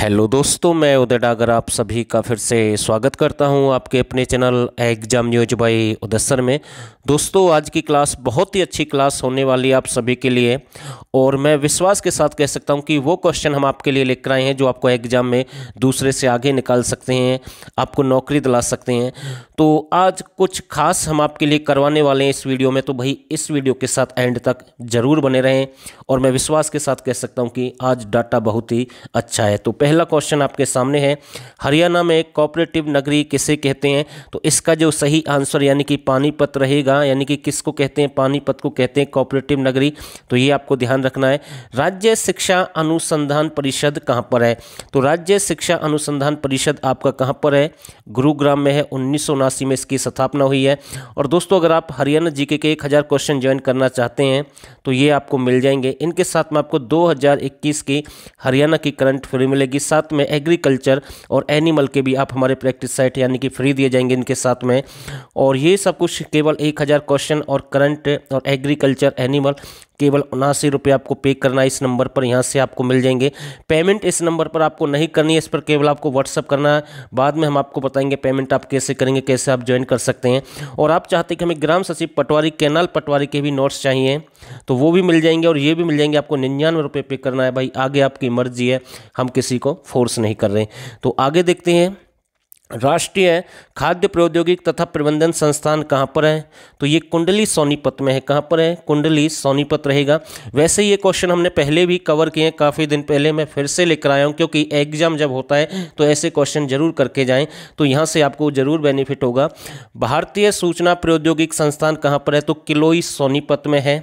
hello दोस्तों मैं उदय डागर आप सभी का फिर से स्वागत करता हूं आपके अपने चैनल एग्जाम न्यूज बाई उदसर में दोस्तों आज की क्लास बहुत ही अच्छी क्लास होने वाली है आप सभी के लिए और मैं विश्वास के साथ कह सकता हूं कि वो क्वेश्चन हम आपके लिए लेकर आए हैं जो आपको एग्ज़ाम में दूसरे से आगे निकाल सकते हैं आपको नौकरी दिला सकते हैं तो आज कुछ खास हम आपके लिए करवाने वाले हैं इस वीडियो में तो भाई इस वीडियो के साथ एंड तक ज़रूर बने रहें और मैं विश्वास के साथ कह सकता हूँ कि आज डाटा बहुत ही अच्छा है तो पहला क्वेश्चन आपके सामने है हरियाणा में कॉपरेटिव नगरी किसे कहते हैं तो इसका जो सही आंसर यानी कि पानीपत रहेगा यानी कि किसको कहते हैं पानीपत को कहते हैं कॉपरेटिव नगरी तो ये आपको ध्यान रखना है राज्य शिक्षा अनुसंधान परिषद कहाँ पर है तो राज्य शिक्षा अनुसंधान परिषद आपका कहाँ पर है गुरुग्राम में है उन्नीस में इसकी स्थापना हुई है और दोस्तों अगर आप हरियाणा जी के एक हज़ार क्वेश्चन ज्वाइन करना चाहते हैं तो ये आपको मिल जाएंगे इनके साथ में आपको दो की हरियाणा की करंट फिल्म मिलेगी जाएगी साथ में एग्रीकल्चर और एनिमल के भी आप हमारे प्रैक्टिस सेट यानी कि फ्री दिए जाएंगे इनके साथ में और ये सब कुछ केवल एक हज़ार क्वेश्चन और करंट और एग्रीकल्चर एनिमल केवल उनासी रुपये आपको पे करना है इस नंबर पर यहाँ से आपको मिल जाएंगे पेमेंट इस नंबर पर आपको नहीं करनी है इस पर केवल आपको व्हाट्सअप करना है बाद में हम आपको बताएंगे पेमेंट आप कैसे करेंगे कैसे आप ज्वाइन कर सकते हैं और आप चाहते कि हमें ग्राम सचिव पटवारी कैनाल पटवारी के भी नोट्स चाहिए तो वो भी मिल जाएंगे और ये भी मिल जाएंगे आपको निन्यानवे रुपये पे करना है भाई आगे आपकी मर्जी है हम किसी को फोर्स नहीं कर रहे तो आगे देखते हैं राष्ट्रीय खाद्य प्रौद्योगिक तथा प्रबंधन संस्थान कहाँ पर है तो ये कुंडली सोनीपत में है कहाँ पर है कुंडली सोनीपत रहेगा वैसे ये क्वेश्चन हमने पहले भी कवर किए हैं काफ़ी दिन पहले मैं फिर से लेकर आया हूँ क्योंकि एग्जाम जब होता है तो ऐसे क्वेश्चन जरूर करके जाएं तो यहाँ से आपको जरूर बेनिफिट होगा भारतीय सूचना प्रौद्योगिक संस्थान कहाँ पर है तो किलोई सोनीपत में है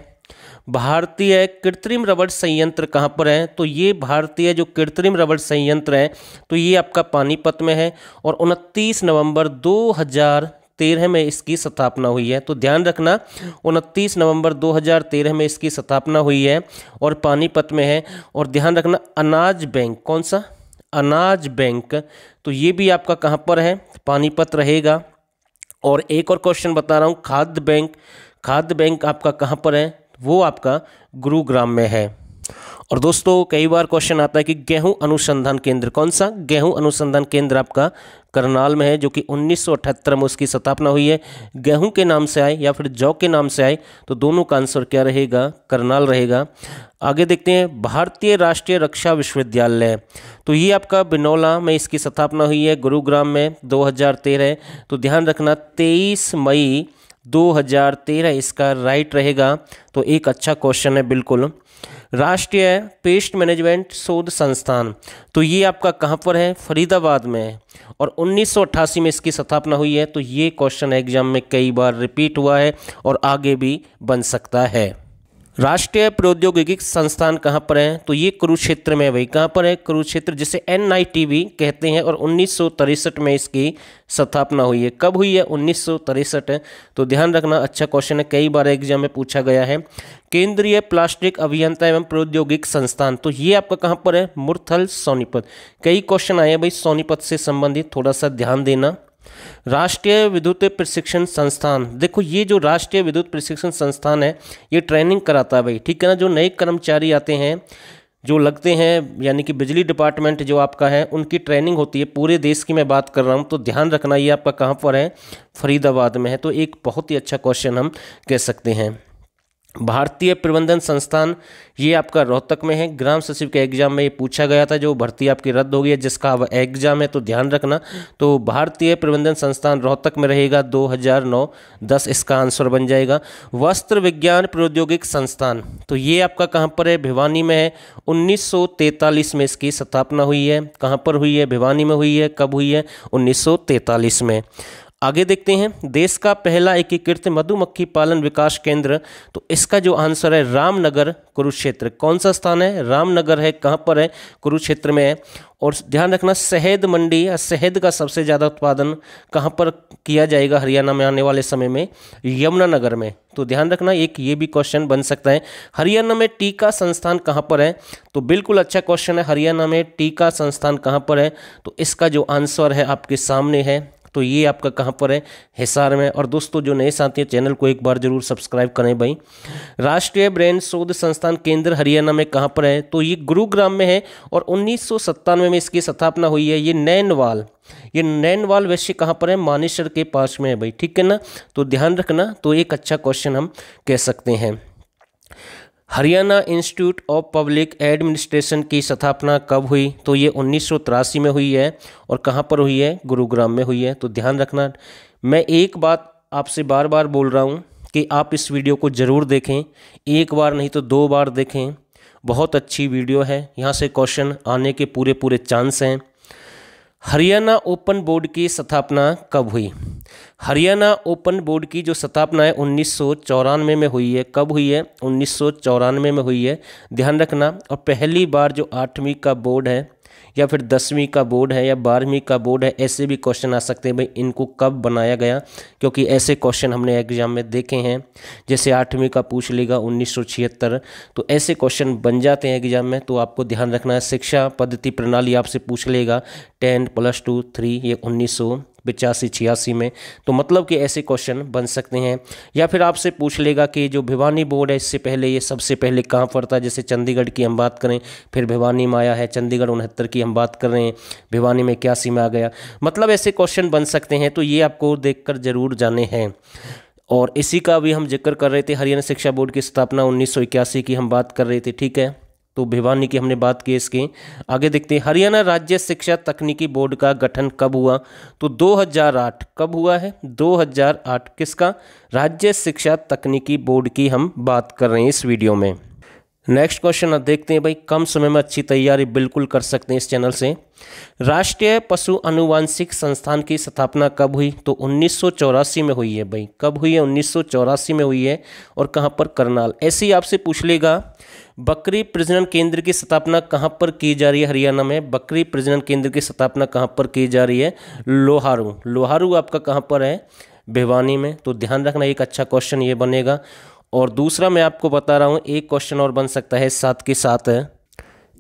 भारतीय कृत्रिम रबड़ संयंत्र कहाँ पर हैं तो ये भारतीय जो कृत्रिम रबड़ संयंत्र हैं तो ये आपका पानीपत में है और उनतीस नवंबर 2013 में इसकी स्थापना हुई है तो ध्यान रखना 29 नवंबर 2013 में इसकी स्थापना हुई है और पानीपत में है और ध्यान रखना अनाज बैंक कौन सा अनाज बैंक तो ये भी आपका कहाँ पर है पानीपत रहेगा और एक और क्वेश्चन बता रहा हूँ खाद्य बैंक खाद्य बैंक आपका कहाँ पर है वो आपका गुरुग्राम में है और दोस्तों कई बार क्वेश्चन आता है कि गेहूं अनुसंधान केंद्र कौन सा गेहूं अनुसंधान केंद्र आपका करनाल में है जो कि 1978 में उसकी स्थापना हुई है गेहूं के नाम से आए या फिर जौ के नाम से आए तो दोनों का आंसर क्या रहेगा करनाल रहेगा आगे देखते हैं भारतीय राष्ट्रीय रक्षा विश्वविद्यालय तो ये आपका बिनौला में इसकी स्थापना हुई है गुरुग्राम में दो तो ध्यान रखना तेईस मई 2013 इसका राइट रहेगा तो एक अच्छा क्वेश्चन है बिल्कुल राष्ट्रीय पेस्ट मैनेजमेंट शोध संस्थान तो ये आपका कहाँ पर है फरीदाबाद में है और 1988 में इसकी स्थापना हुई है तो ये क्वेश्चन एग्जाम में कई बार रिपीट हुआ है और आगे भी बन सकता है राष्ट्रीय प्रौद्योगिकी संस्थान कहाँ पर है तो ये कुरुक्षेत्र में भाई कहाँ पर है कुरुक्षेत्र जिसे एन भी कहते हैं और उन्नीस में इसकी स्थापना हुई है कब हुई है उन्नीस तो ध्यान रखना अच्छा क्वेश्चन है कई बार एग्जाम में पूछा गया है केंद्रीय प्लास्टिक अभियंता एवं प्रौद्योगिक संस्थान तो ये आपका कहाँ पर है मुरथल सोनीपत कई क्वेश्चन आए हैं भाई सोनीपत से संबंधित थोड़ा सा ध्यान देना राष्ट्रीय विद्युत प्रशिक्षण संस्थान देखो ये जो राष्ट्रीय विद्युत प्रशिक्षण संस्थान है ये ट्रेनिंग कराता है भाई ठीक है ना जो नए कर्मचारी आते हैं जो लगते हैं यानी कि बिजली डिपार्टमेंट जो आपका है उनकी ट्रेनिंग होती है पूरे देश की मैं बात कर रहा हूँ तो ध्यान रखना ये आपका कहाँ पर है फरीदाबाद में है तो एक बहुत ही अच्छा क्वेश्चन हम कह सकते हैं भारतीय प्रबंधन संस्थान ये आपका रोहतक में है ग्राम सचिव के एग्जाम में ये पूछा गया था जो भर्ती आपकी रद्द हो गई है जिसका अब एग्जाम है तो ध्यान रखना तो भारतीय प्रबंधन संस्थान रोहतक में रहेगा 2009 10 इसका आंसर बन जाएगा वस्त्र विज्ञान प्रौद्योगिक संस्थान तो ये आपका कहाँ पर है भिवानी में है उन्नीस में इसकी स्थापना हुई है कहाँ पर हुई है भिवानी में हुई है कब हुई है उन्नीस में आगे देखते हैं देश का पहला एकीकृत मधुमक्खी पालन विकास केंद्र तो इसका जो आंसर है रामनगर कुरुक्षेत्र कौन सा स्थान है रामनगर है कहाँ पर है कुरुक्षेत्र में है और ध्यान रखना शहद मंडी या शहद का सबसे ज़्यादा उत्पादन कहाँ पर किया जाएगा हरियाणा में आने वाले समय में यमुनानगर में तो ध्यान रखना एक ये भी क्वेश्चन बन सकता है हरियाणा में टीका संस्थान कहाँ पर है तो बिल्कुल अच्छा क्वेश्चन है हरियाणा में टीका संस्थान कहाँ पर है तो इसका जो आंसर है आपके सामने है तो ये आपका कहाँ पर है हिसार में और दोस्तों जो नए साथी हैं चैनल को एक बार जरूर सब्सक्राइब करें भाई राष्ट्रीय ब्रेन शोध संस्थान केंद्र हरियाणा में कहाँ पर है तो ये गुरुग्राम में है और उन्नीस में इसकी स्थापना हुई है ये नैनवाल ये नैनवाल वैश्य कहाँ पर है मानेसर के पास में है भाई ठीक है ना तो ध्यान रखना तो एक अच्छा क्वेश्चन हम कह सकते हैं Haryana Institute of Public Administration की स्थापना कब हुई तो ये उन्नीस में हुई है और कहाँ पर हुई है गुरुग्राम में हुई है तो ध्यान रखना मैं एक बात आपसे बार बार बोल रहा हूँ कि आप इस वीडियो को ज़रूर देखें एक बार नहीं तो दो बार देखें बहुत अच्छी वीडियो है यहाँ से क्वेश्चन आने के पूरे पूरे चांस हैं हरियाणा ओपन बोर्ड की स्थापना कब हुई हरियाणा ओपन बोर्ड की जो स्थापना है उन्नीस में हुई है कब हुई है उन्नीस में हुई है ध्यान रखना और पहली बार जो आठवीं का बोर्ड है या फिर दसवीं का बोर्ड है या बारहवीं का बोर्ड है ऐसे भी क्वेश्चन आ सकते हैं भाई इनको कब बनाया गया क्योंकि ऐसे क्वेश्चन हमने एग्जाम में देखे हैं जैसे आठवीं का पूछ लेगा उन्नीस तो ऐसे क्वेश्चन बन जाते हैं एग्जाम में तो आपको ध्यान रखना है शिक्षा पद्धति प्रणाली आपसे पूछ लेगा टेन प्लस टू थ्री ये उन्नीस पिचासी छियासी में तो मतलब कि ऐसे क्वेश्चन बन सकते हैं या फिर आपसे पूछ लेगा कि जो भिवानी बोर्ड है इससे पहले ये सबसे पहले कहाँ पड़ता था जैसे चंडीगढ़ की हम बात करें फिर भिवानी में आया है चंडीगढ़ उनहत्तर की हम बात कर रहे हैं भिवानी में इक्यासी में आ गया मतलब ऐसे क्वेश्चन बन सकते हैं तो ये आपको देख ज़रूर जाने हैं और इसी का भी हम जिक्र कर रहे थे हरियाणा शिक्षा बोर्ड की स्थापना उन्नीस की हम बात कर रहे थे ठीक है तो भिवानी की हमने बात की इसकी आगे देखते हैं हरियाणा राज्य शिक्षा तकनीकी बोर्ड का गठन कब हुआ तो 2008 कब हुआ है 2008 किसका राज्य शिक्षा तकनीकी बोर्ड की हम बात कर रहे हैं इस वीडियो में नेक्स्ट क्वेश्चन आप देखते हैं भाई कम समय में अच्छी तैयारी बिल्कुल कर सकते हैं इस चैनल से राष्ट्रीय पशु अनुवांशिक संस्थान की स्थापना कब हुई तो उन्नीस में हुई है भाई कब हुई है उन्नीस में हुई है और कहाँ पर करनाल ऐसे ही आपसे पूछ लेगा बकरी प्रजनन केंद्र की स्थापना कहाँ पर की जा रही है हरियाणा में बकरी प्रजनन केंद्र की स्थापना कहाँ पर की जा रही है लोहारू लोहारू आपका कहाँ पर है भिवानी में तो ध्यान रखना एक अच्छा क्वेश्चन ये बनेगा और दूसरा मैं आपको बता रहा हूँ एक क्वेश्चन और बन सकता है सात के साथ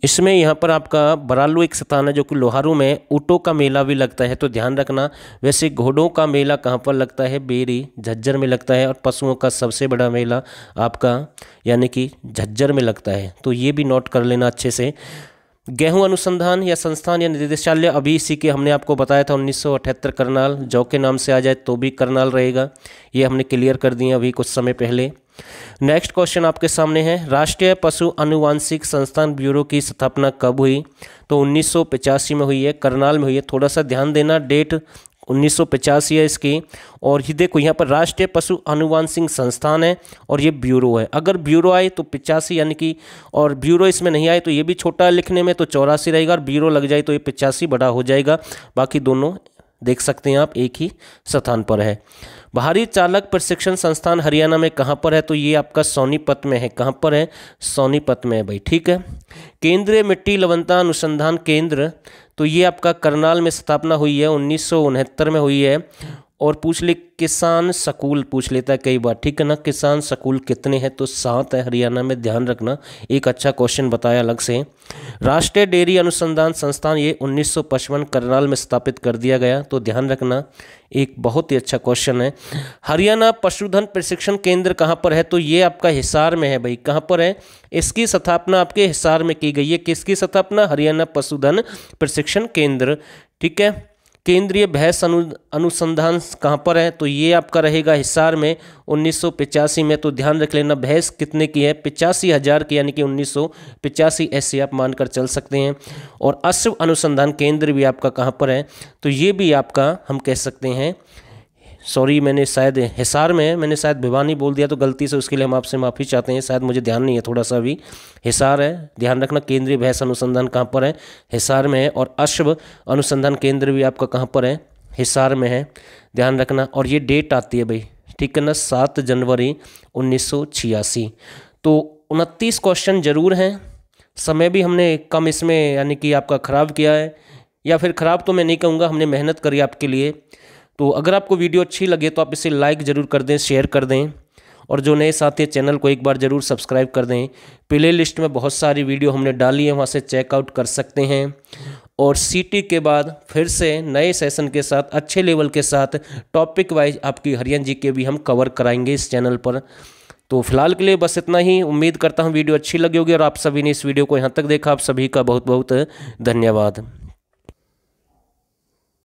इसमें यहाँ पर आपका बरालू एक स्थान है जो कि लोहारू में ऊँटों का मेला भी लगता है तो ध्यान रखना वैसे घोड़ों का मेला कहाँ पर लगता है बेरी झज्जर में लगता है और पशुओं का सबसे बड़ा मेला आपका यानी कि झज्जर में लगता है तो ये भी नोट कर लेना अच्छे से गेहूं अनुसंधान या संस्थान या निदेशालय अभी इसी के हमने आपको बताया था उन्नीस करनाल जौ के नाम से आ जाए तो भी करनाल रहेगा ये हमने क्लियर कर दिए अभी कुछ समय पहले नेक्स्ट क्वेश्चन आपके सामने है राष्ट्रीय पशु अनुवांशिक संस्थान ब्यूरो की स्थापना कब हुई तो उन्नीस में हुई है करनाल में हुई है थोड़ा सा ध्यान देना डेट उन्नीस है इसकी और ये देखो यहाँ पर राष्ट्रीय पशु अनुवांशिक संस्थान है और ये ब्यूरो है अगर ब्यूरो आए तो पिचासी यानी कि और ब्यूरो इसमें नहीं आए तो ये भी छोटा लिखने में तो चौरासी रहेगा और ब्यूरो लग जाए तो ये पिचासी बड़ा हो जाएगा बाकी दोनों देख सकते हैं आप एक ही स्थान पर है भारी चालक प्रशिक्षण संस्थान हरियाणा में कहाँ पर है तो ये आपका सोनीपत में है कहाँ पर है सोनीपत में है भाई ठीक है केंद्रीय मिट्टी लवनता अनुसंधान केंद्र तो ये आपका करनाल में स्थापना हुई है उन्नीस में हुई है और पूछ ले किसान सकूल पूछ लेता है कई बार ठीक है ना किसान सकूल कितने हैं तो सात है हरियाणा में ध्यान रखना एक अच्छा क्वेश्चन बताया अलग से राष्ट्रीय डेयरी अनुसंधान संस्थान ये 1955 करनाल में स्थापित कर दिया गया तो ध्यान रखना एक बहुत ही अच्छा क्वेश्चन है हरियाणा पशुधन प्रशिक्षण केंद्र कहाँ पर है तो ये आपका हिसार में है भाई कहाँ पर है इसकी स्थापना आपके हिसार में की गई है किसकी स्थापना हरियाणा पशुधन प्रशिक्षण केंद्र ठीक है केंद्रीय भैंस अनु अनुसंधान कहाँ पर है तो ये आपका रहेगा हिसार में उन्नीस में तो ध्यान रख लेना भैंस कितने की है पिचासी हज़ार की यानी कि उन्नीस सौ पिचासी ऐसे आप मानकर चल सकते हैं और अश्व अनुसंधान केंद्र भी आपका कहाँ पर है तो ये भी आपका हम कह सकते हैं सॉरी मैंने शायद हिसार में मैंने शायद भिवानी बोल दिया तो गलती से उसके लिए हम आपसे माफ़ी चाहते हैं शायद मुझे ध्यान नहीं है थोड़ा सा अभी हिसार है ध्यान रखना केंद्रीय भैंस अनुसंधान कहाँ पर है हिसार में है और अश्व अनुसंधान केंद्र भी आपका कहाँ पर है हिसार में है ध्यान रखना और ये डेट आती है भाई ठीक है ना सात जनवरी उन्नीस तो उनतीस क्वेश्चन ज़रूर हैं समय भी हमने कम इसमें यानी कि आपका ख़राब किया है या फिर ख़राब तो मैं नहीं कहूँगा हमने मेहनत करी आपके लिए तो अगर आपको वीडियो अच्छी लगे तो आप इसे लाइक ज़रूर कर दें शेयर कर दें और जो नए साथी हैं चैनल को एक बार ज़रूर सब्सक्राइब कर दें प्ले लिस्ट में बहुत सारी वीडियो हमने डाली है वहाँ से चेकआउट कर सकते हैं और सीटी के बाद फिर से नए सेशन के साथ अच्छे लेवल के साथ टॉपिक वाइज आपकी हरियन जी के भी हम कवर कराएंगे इस चैनल पर तो फिलहाल के लिए बस इतना ही उम्मीद करता हूँ वीडियो अच्छी लगी होगी और आप सभी ने इस वीडियो को यहाँ तक देखा आप सभी का बहुत बहुत धन्यवाद